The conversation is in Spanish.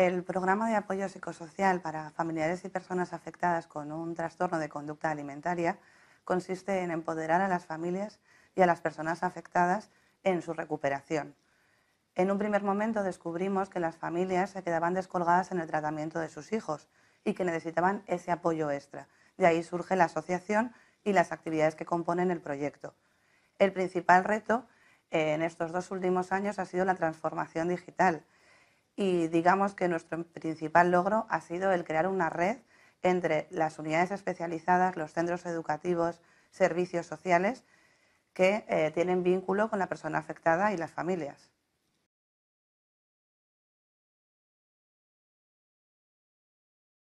El programa de apoyo psicosocial para familiares y personas afectadas con un trastorno de conducta alimentaria consiste en empoderar a las familias y a las personas afectadas en su recuperación. En un primer momento descubrimos que las familias se quedaban descolgadas en el tratamiento de sus hijos y que necesitaban ese apoyo extra. De ahí surge la asociación y las actividades que componen el proyecto. El principal reto en estos dos últimos años ha sido la transformación digital y digamos que nuestro principal logro ha sido el crear una red entre las unidades especializadas, los centros educativos, servicios sociales que eh, tienen vínculo con la persona afectada y las familias.